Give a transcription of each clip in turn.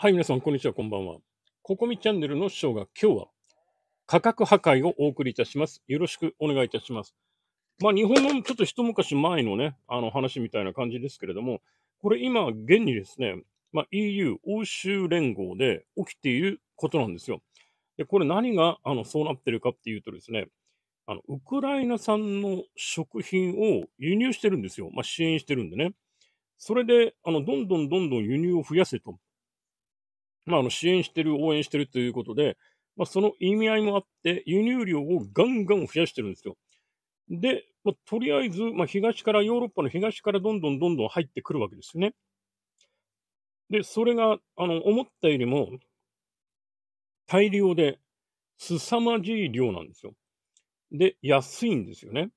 はい、皆さん、こんにちは、こんばんは。ここみチャンネルの師匠が今日は価格破壊をお送りいたします。よろしくお願いいたします。まあ、日本のちょっと一昔前のね、あの話みたいな感じですけれども、これ今、現にですね、まあ、EU、欧州連合で起きていることなんですよ。で、これ何があのそうなってるかっていうとですね、あのウクライナ産の食品を輸入してるんですよ。まあ、支援してるんでね。それで、あの、どんどんどんどん輸入を増やせと。まあ、あの支援してる、応援してるということで、まあ、その意味合いもあって、輸入量をガンガン増やしてるんですよ。で、まあ、とりあえず、まあ、東から、ヨーロッパの東からどんどんどんどん入ってくるわけですよね。で、それが、あの、思ったよりも、大量で、凄まじい量なんですよ。で、安いんですよね。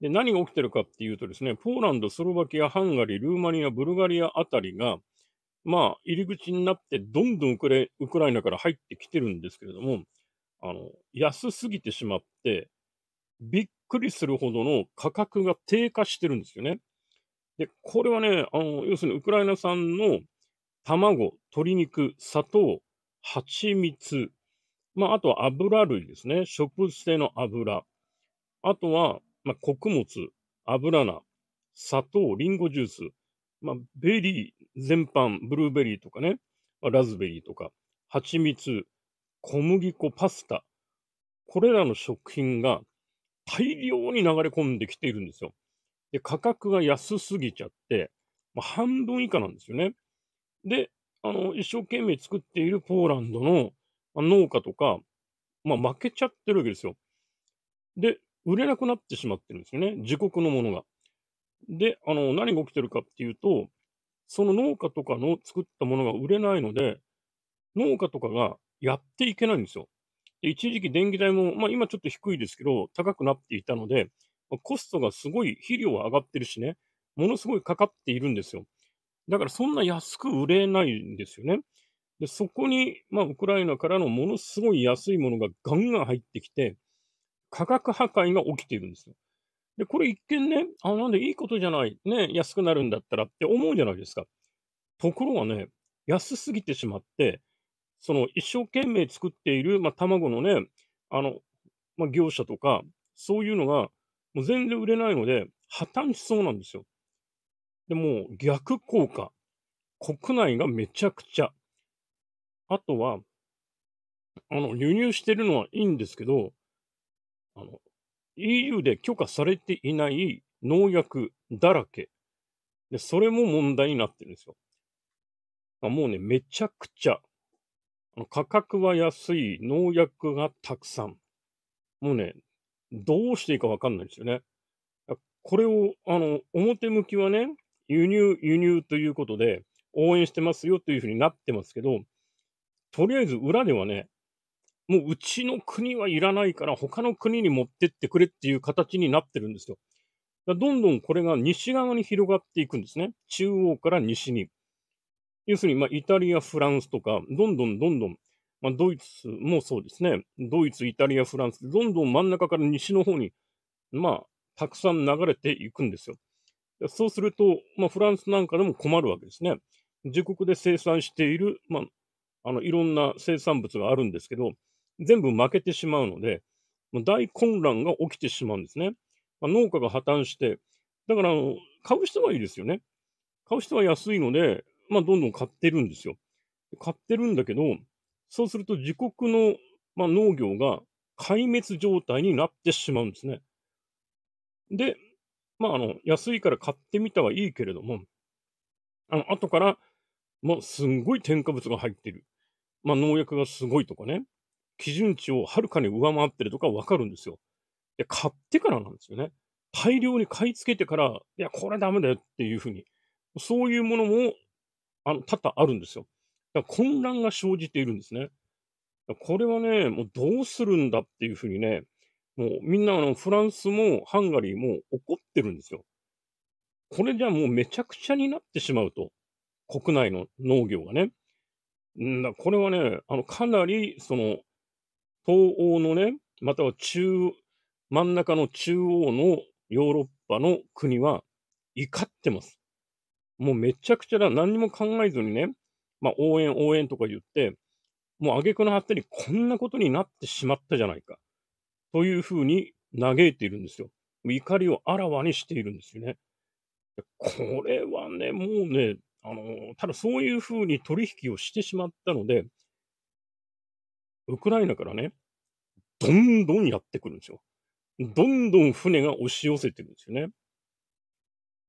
で、何が起きてるかっていうとですね、ポーランド、スロバキア、ハンガリー、ルーマニア、ブルガリアあたりが、まあ、入り口になって、どんどんウクレウクライナから入ってきてるんですけれども、あの、安すぎてしまって、びっくりするほどの価格が低下してるんですよね。で、これはね、あの、要するにウクライナ産の卵、鶏肉、砂糖、蜂蜜、まあ、あとは油類ですね。植物性の油。あとは、まあ、穀物、油菜、砂糖、リンゴジュース。まあ、ベリー全般、ブルーベリーとかね、まあ、ラズベリーとか、蜂蜜、小麦粉、パスタ、これらの食品が大量に流れ込んできているんですよ。で、価格が安すぎちゃって、まあ、半分以下なんですよね。で、あの、一生懸命作っているポーランドの農家とか、まあ、負けちゃってるわけですよ。で、売れなくなってしまってるんですよね。自国のものが。で、あの、何が起きてるかっていうと、その農家とかの作ったものが売れないので、農家とかがやっていけないんですよ。で一時期電気代も、まあ今ちょっと低いですけど、高くなっていたので、コストがすごい、肥料は上がってるしね、ものすごいかかっているんですよ。だからそんな安く売れないんですよね。でそこに、まあ、ウクライナからのものすごい安いものがガンガン入ってきて、価格破壊が起きているんですよ。で、これ一見ね、あ、なんでいいことじゃない。ね、安くなるんだったらって思うじゃないですか。ところがね、安すぎてしまって、その一生懸命作っている、まあ、卵のね、あの、まあ、業者とか、そういうのが、もう全然売れないので、破綻しそうなんですよ。でも、逆効果。国内がめちゃくちゃ。あとは、あの、輸入してるのはいいんですけど、あの、EU で許可されていない農薬だらけ。で、それも問題になってるんですよ。もうね、めちゃくちゃ、価格は安い、農薬がたくさん。もうね、どうしていいかわかんないですよね。これを、あの、表向きはね、輸入、輸入ということで、応援してますよというふうになってますけど、とりあえず裏ではね、もううちの国はいらないから他の国に持ってってくれっていう形になってるんですよ。どんどんこれが西側に広がっていくんですね。中央から西に。要するに、まあ、イタリア、フランスとか、どんどんどんどん、まあ、ドイツもそうですね。ドイツ、イタリア、フランス、どんどん真ん中から西の方に、まあ、たくさん流れていくんですよ。そうすると、まあ、フランスなんかでも困るわけですね。自国で生産している、まあ、あの、いろんな生産物があるんですけど、全部負けてしまうので、大混乱が起きてしまうんですね。まあ、農家が破綻して、だから買う人はいいですよね。買う人は安いので、まあ、どんどん買ってるんですよ。買ってるんだけど、そうすると自国の、まあ、農業が壊滅状態になってしまうんですね。で、まあ、あの、安いから買ってみたはいいけれども、あの、後から、まあ、すんごい添加物が入ってる。まあ、農薬がすごいとかね。基準値をはるかに上回ってるとかわかるんですよ。で、買ってからなんですよね。大量に買い付けてから、いや、これダメだよっていうふうに、そういうものも、あの、多々あるんですよ。だから混乱が生じているんですね。これはね、もうどうするんだっていうふうにね、もうみんなあのフランスもハンガリーも怒ってるんですよ。これじゃもうめちゃくちゃになってしまうと、国内の農業がね。んだこれはね、あのかなりその東欧のね、または中、真ん中の中央のヨーロッパの国は怒ってます。もうめちゃくちゃだ。何も考えずにね、まあ応援応援とか言って、もう挙句の果てにこんなことになってしまったじゃないか。というふうに嘆いているんですよ。怒りをあらわにしているんですよね。これはね、もうね、あの、ただそういうふうに取引をしてしまったので、ウクライナからね、どんどんやってくるんですよ。どんどん船が押し寄せてるんですよね。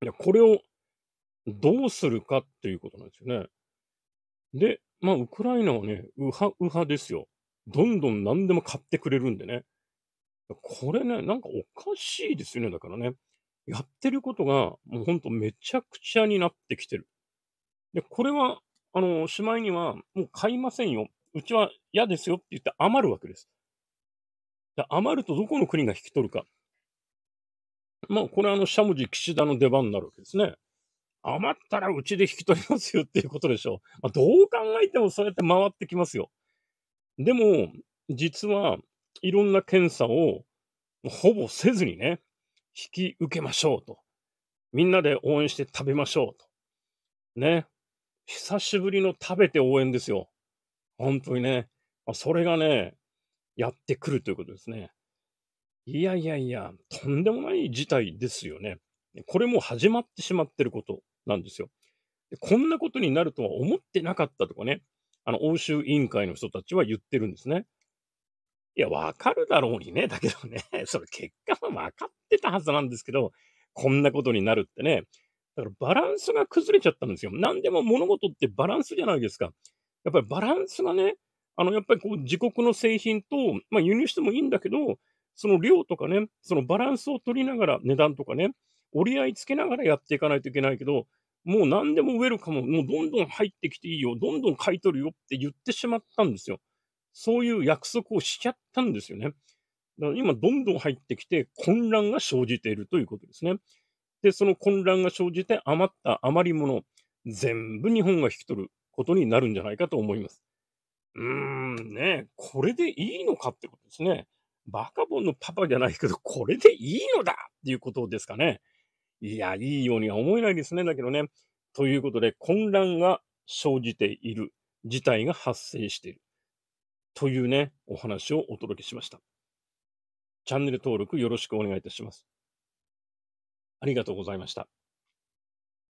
いや、これをどうするかっていうことなんですよね。で、まあ、ウクライナはね、右派、右派ですよ。どんどん何でも買ってくれるんでね。これね、なんかおかしいですよね、だからね。やってることが、もうほんとめちゃくちゃになってきてる。で、これは、あの、しまいには、もう買いませんよ。うちは嫌ですよって言って余るわけです。で余るとどこの国が引き取るか。まあ、これはあの、しゃもじ岸田の出番になるわけですね。余ったらうちで引き取りますよっていうことでしょう。まあ、どう考えてもそうやって回ってきますよ。でも、実はいろんな検査をほぼせずにね、引き受けましょうと。みんなで応援して食べましょうと。ね。久しぶりの食べて応援ですよ。本当にね、それがね、やってくるということですね。いやいやいや、とんでもない事態ですよね。これも始まってしまってることなんですよ。こんなことになるとは思ってなかったとかね、あの、欧州委員会の人たちは言ってるんですね。いや、わかるだろうにね。だけどね、それ結果は分かってたはずなんですけど、こんなことになるってね。だからバランスが崩れちゃったんですよ。何でも物事ってバランスじゃないですか。やっぱりバランスがね、あの、やっぱりこう、自国の製品と、まあ、輸入してもいいんだけど、その量とかね、そのバランスを取りながら、値段とかね、折り合いつけながらやっていかないといけないけど、もう何でもウェルカム、もうどんどん入ってきていいよ、どんどん買い取るよって言ってしまったんですよ。そういう約束をしちゃったんですよね。だから今、どんどん入ってきて、混乱が生じているということですね。で、その混乱が生じて余った余り物、全部日本が引き取る。ことになるんじゃないかと思います。うーん、ねこれでいいのかってことですね。バカボンのパパじゃないけど、これでいいのだっていうことですかね。いや、いいようには思えないですね。だけどね。ということで、混乱が生じている。事態が発生している。というね、お話をお届けしました。チャンネル登録よろしくお願いいたします。ありがとうございました。